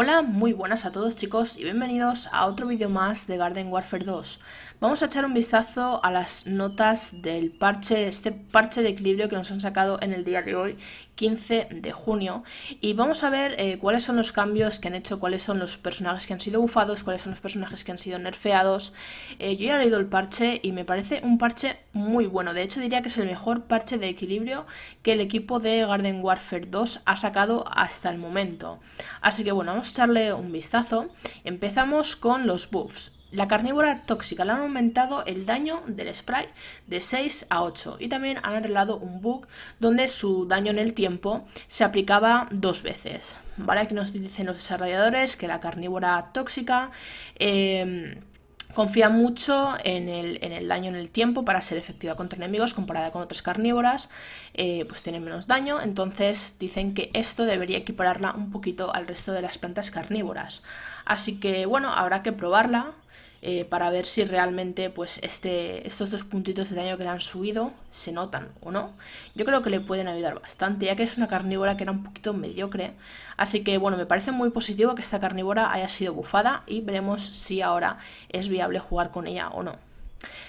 Hola, muy buenas a todos chicos y bienvenidos a otro vídeo más de Garden Warfare 2. Vamos a echar un vistazo a las notas del parche, este parche de equilibrio que nos han sacado en el día de hoy 15 de junio y vamos a ver eh, cuáles son los cambios que han hecho, cuáles son los personajes que han sido bufados, cuáles son los personajes que han sido nerfeados. Eh, yo ya he leído el parche y me parece un parche muy bueno, de hecho diría que es el mejor parche de equilibrio que el equipo de Garden Warfare 2 ha sacado hasta el momento. Así que bueno, vamos a echarle un vistazo. Empezamos con los buffs. La carnívora tóxica le han aumentado el daño del spray de 6 a 8 y también han arreglado un bug donde su daño en el tiempo se aplicaba dos veces. ¿Vale? Aquí nos dicen los desarrolladores que la carnívora tóxica eh, Confía mucho en el, daño en el tiempo para ser efectiva contra enemigos comparada con otras carnívoras, eh, pues tiene menos daño, entonces dicen que esto debería equipararla un poquito al resto de las plantas carnívoras. Así que bueno, habrá que probarla eh, para ver si realmente pues este, estos dos puntitos de daño que le han subido se notan o no. Yo creo que le pueden ayudar bastante, ya que es una carnívora que era un poquito mediocre. Así que bueno, me parece muy positivo que esta carnívora haya sido bufada y veremos si ahora es viable jugar con ella o no.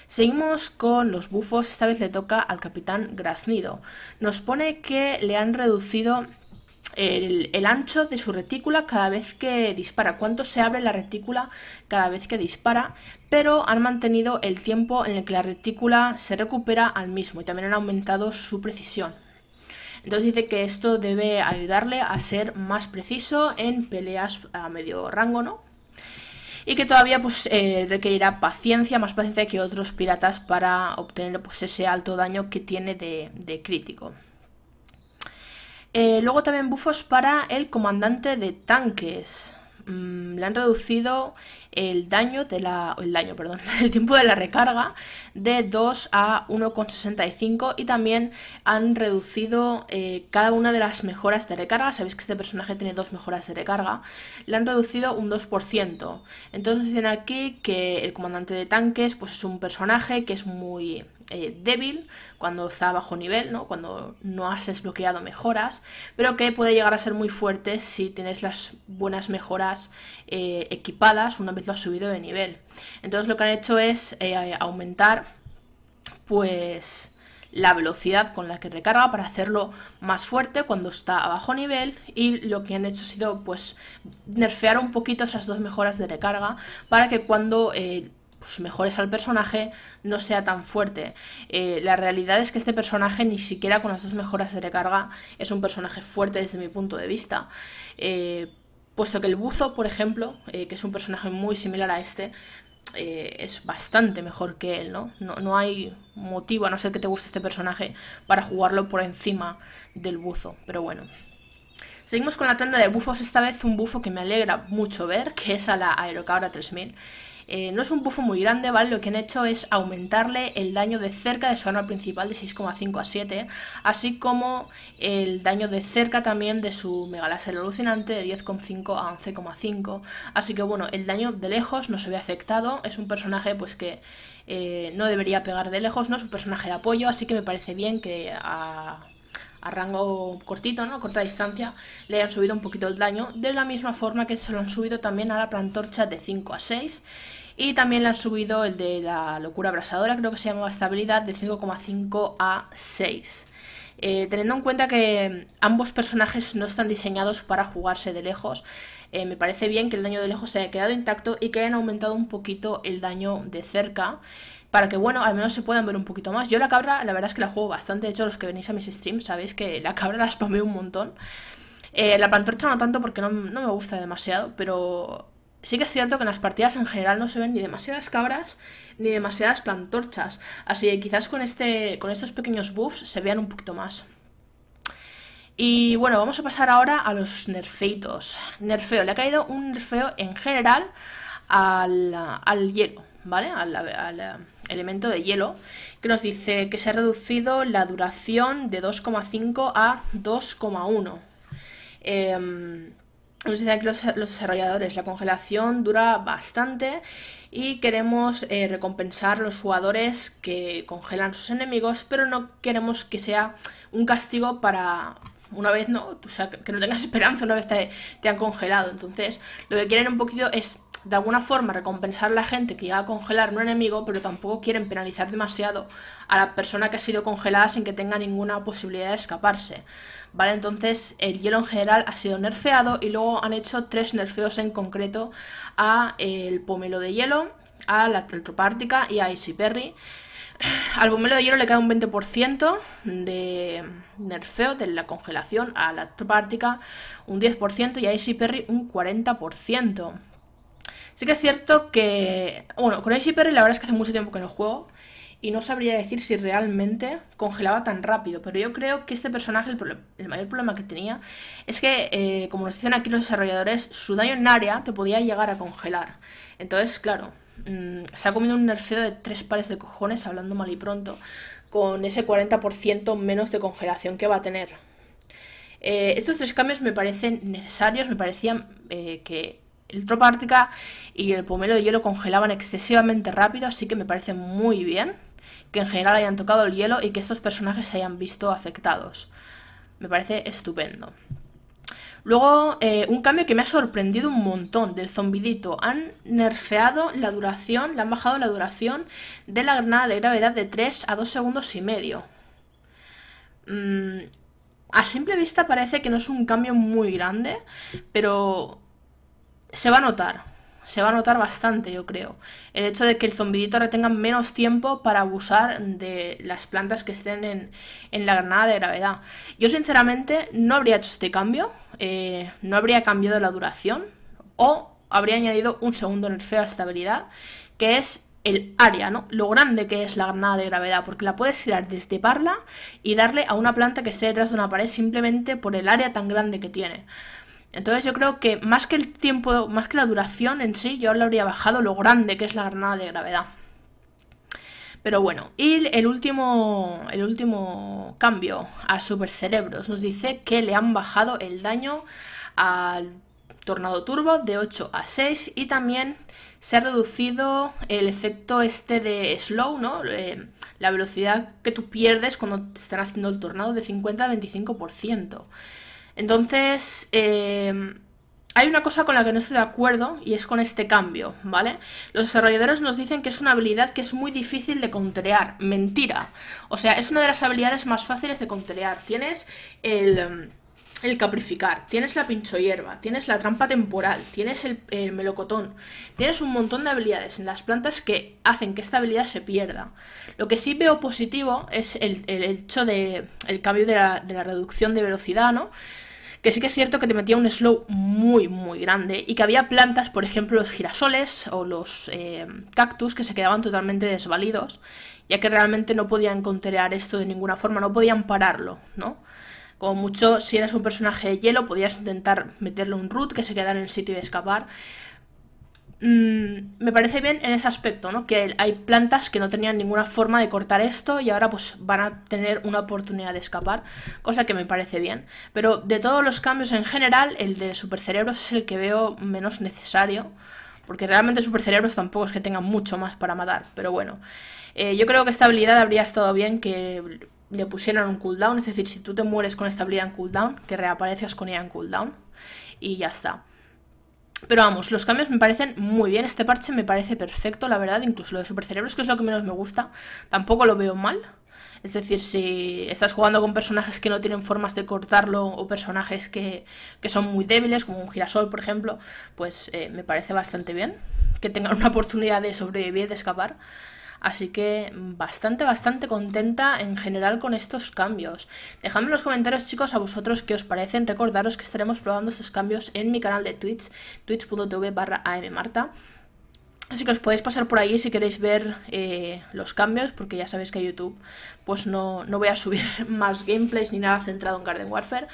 Seguimos con los bufos, esta vez le toca al capitán Graznido. Nos pone que le han reducido el, ancho de su retícula cada vez que dispara, cuánto se abre la retícula cada vez que dispara, pero han mantenido el tiempo en el que la retícula se recupera al mismo y también han aumentado su precisión. Entonces dice que esto debe ayudarle a ser más preciso en peleas a medio rango, ¿no? Y que todavía pues, eh, requerirá paciencia, más paciencia que otros piratas para obtener pues, ese alto daño que tiene de crítico. Eh, luego también bufos para el comandante de tanques. Mm, le han reducido el daño de el daño, perdón, el tiempo de la recarga de 2 a 1,65. Y también han reducido eh, cada una de las mejoras de recarga. Sabéis que este personaje tiene dos mejoras de recarga. Le han reducido un 2%. Entonces dicen aquí que el comandante de tanques, pues es un personaje que es muy eh, débil, cuando está a bajo nivel, ¿no? cuando no has desbloqueado mejoras, pero que puede llegar a ser muy fuerte si tienes las buenas mejoras eh, equipadas una vez lo has subido de nivel. Entonces lo que han hecho es eh, aumentar pues la velocidad con la que recarga para hacerlo más fuerte cuando está a bajo nivel y lo que han hecho ha sido pues nerfear un poquito esas dos mejoras de recarga para que cuando pues, mejores al personaje, no sea tan fuerte. Eh, la realidad es que este personaje, ni siquiera con las dos mejoras de recarga, es un personaje fuerte desde mi punto de vista. Eh, puesto que el buzo, por ejemplo, eh, que es un personaje muy similar a este, es bastante mejor que él, ¿no? ¿no? ¿no? hay motivo, a no ser que te guste este personaje, para jugarlo por encima del buzo. Pero bueno. Seguimos con la tanda de bufos, esta vez un bufo que me alegra mucho ver, que es a la Aerocabra 3000. Eh, no es un buffo muy grande, ¿vale? Lo que han hecho es aumentarle el daño de cerca de su arma principal de 6,5 a 7, así como el daño de cerca también de su megalaser alucinante de 10,5 a 11,5. Así que bueno, el daño de lejos no se ve afectado, es un personaje pues que eh, no debería pegar de lejos, no es un personaje de apoyo, así que me parece bien que a rango cortito, ¿no? A corta distancia, le hayan subido un poquito el daño, de la misma forma que se lo han subido también a la plantorcha de 5 a 6 y también le han subido el de la locura abrasadora, creo que se llamaba estabilidad, de 5,5 a 6. Eh, teniendo en cuenta que ambos personajes no están diseñados para jugarse de lejos, eh, me parece bien que el daño de lejos se haya quedado intacto y que hayan aumentado un poquito el daño de cerca para que, bueno, al menos se puedan ver un poquito más. Yo la cabra, la verdad es que la juego bastante. De hecho, los que venís a mis streams sabéis que la cabra la spameo un montón. Eh, la pantorcha no tanto porque no, me gusta demasiado, pero sí que es cierto que en las partidas en general no se ven ni demasiadas cabras ni demasiadas plantorchas Así que quizás con, este, con estos pequeños buffs se vean un poquito más. Y bueno, vamos a pasar ahora a los nerfeitos. Nerfeo, le ha caído un nerfeo en general al, hielo, ¿vale? Al, eh, elemento de hielo, que nos dice que se ha reducido la duración de 2,5 a 2,1. Em, nos dicen aquí los, desarrolladores, la congelación dura bastante y queremos eh, recompensar los jugadores que congelan sus enemigos, pero no queremos que sea un castigo para, una vez no, o que no tengas esperanza una vez te, han congelado. Entonces, lo que quieren un poquito es, de alguna forma, recompensar a la gente que llega a congelar un enemigo, pero tampoco quieren penalizar demasiado a la persona que ha sido congelada sin que tenga ninguna posibilidad de escaparse. ¿Vale? Entonces, el hielo en general ha sido nerfeado y luego han hecho tres nerfeos en concreto a el pomelo de hielo, a la Teltropártica y a Icy Perry. Al bombero de hielo le cae un 20% de nerfeo de la congelación, a la tropa ártica un 10% y a Icy Perry un 40%. Sí que es cierto que, bueno, con Icy Perry la verdad es que hace mucho tiempo que no juego y no sabría decir si realmente congelaba tan rápido, pero yo creo que este personaje, el, mayor problema que tenía es que, eh, como nos dicen aquí los desarrolladores, su daño en área te podía llegar a congelar. Entonces, claro, Mm, se ha comido un nerfeo de tres pares de cojones, hablando mal y pronto, con ese 40% menos de congelación que va a tener. Eh, estos tres cambios me parecen necesarios, me parecían eh, que el tropa ártica y el pomelo de hielo congelaban excesivamente rápido, así que me parece muy bien que en general hayan tocado el hielo y que estos personajes se hayan visto afectados. Me parece estupendo. Luego, eh, un cambio que me ha sorprendido un montón del zombidito. Han nerfeado la duración, le han bajado la duración de la granada de gravedad de 3 a 2 segundos y medio. Mm, a simple vista parece que no es un cambio muy grande, pero se va a notar se va a notar bastante, yo creo. El hecho de que el zombidito retenga menos tiempo para abusar de las plantas que estén en, la granada de gravedad. Yo sinceramente no habría hecho este cambio, eh, no habría cambiado la duración o habría añadido un segundo nerfeo a estabilidad. que es el área, ¿no? Lo grande que es la granada de gravedad, porque la puedes tirar desde parla y darle a una planta que esté detrás de una pared simplemente por el área tan grande que tiene. Entonces yo creo que más que el tiempo, más que la duración en sí, yo le habría bajado lo grande que es la granada de gravedad. Pero bueno, y el último, el último cambio a Supercerebros nos dice que le han bajado el daño al Tornado Turbo de 8 a 6 y también se ha reducido el efecto este de slow, ¿no? Eh, la velocidad que tú pierdes cuando te están haciendo el tornado de 50 a 25%. Entonces, em, hay una cosa con la que no estoy de acuerdo y es con este cambio, ¿vale? Los desarrolladores nos dicen que es una habilidad que es muy difícil de contrear. Mentira. O sea, es una de las habilidades más fáciles de contrear. Tienes el em, el caprificar, tienes la pincho hierba, tienes la trampa temporal, tienes eh, el, melocotón, tienes un montón de habilidades en las plantas que hacen que esta habilidad se pierda. Lo que sí veo positivo es el, hecho de el cambio de la, reducción de velocidad, ¿no? que sí que es cierto que te metía un slow muy, muy grande y que había plantas, por ejemplo, los girasoles o los eh, cactus que se quedaban totalmente desvalidos, ya que realmente no podían conterear esto de ninguna forma, no podían pararlo, ¿no? Como mucho, si eras un personaje de hielo, podías intentar meterle un root que se quedara en el sitio y escapar. Mm, me parece bien en ese aspecto, ¿no? Que hay plantas que no tenían ninguna forma de cortar esto y ahora pues van a tener una oportunidad de escapar, cosa que me parece bien. Pero de todos los cambios en general, el de supercerebros es el que veo menos necesario, porque realmente supercerebros tampoco es que tengan mucho más para matar, pero bueno. Eh, yo creo que esta habilidad habría estado bien que le pusieron un cooldown, es decir, si tú te mueres con esta habilidad en cooldown, que reapareces con ella en cooldown y ya está. Pero vamos, los cambios me parecen muy bien, este parche me parece perfecto, la verdad, incluso lo de cerebros que es lo que menos me gusta, tampoco lo veo mal. Es decir, si estás jugando con personajes que no tienen formas de cortarlo o personajes que, que son muy débiles, como un girasol, por ejemplo, pues eh, me parece bastante bien que tengan una oportunidad de sobrevivir, de escapar. Así que bastante, bastante contenta en general con estos cambios. Dejadme en los comentarios, chicos, a vosotros qué os parecen. Recordaros que estaremos probando estos cambios en mi canal de Twitch, twitch.tv barra ammarta. Así que os podéis pasar por ahí si queréis ver eh, los cambios, porque ya sabéis que a YouTube pues no, no voy a subir más gameplays ni nada centrado en Garden Warfare.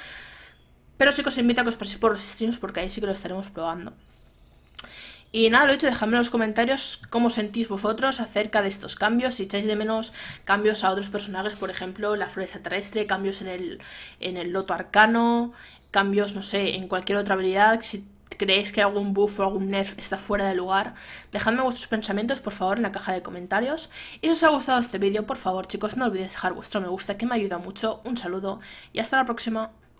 Pero sí que os invito a que os paséis por los streams porque ahí sí que lo estaremos probando. Y nada, lo he dejadme en los comentarios cómo sentís vosotros acerca de estos cambios, si echáis de menos cambios a otros personajes, por ejemplo, la floresta terrestre, cambios en el, en el loto arcano, cambios, no sé, en cualquier otra habilidad, si creéis que algún buff o algún nerf está fuera de lugar, dejadme vuestros pensamientos por favor en la caja de comentarios. Y si os ha gustado este vídeo, por favor chicos, no olvidéis dejar vuestro me gusta que me ayuda mucho. Un saludo y hasta la próxima.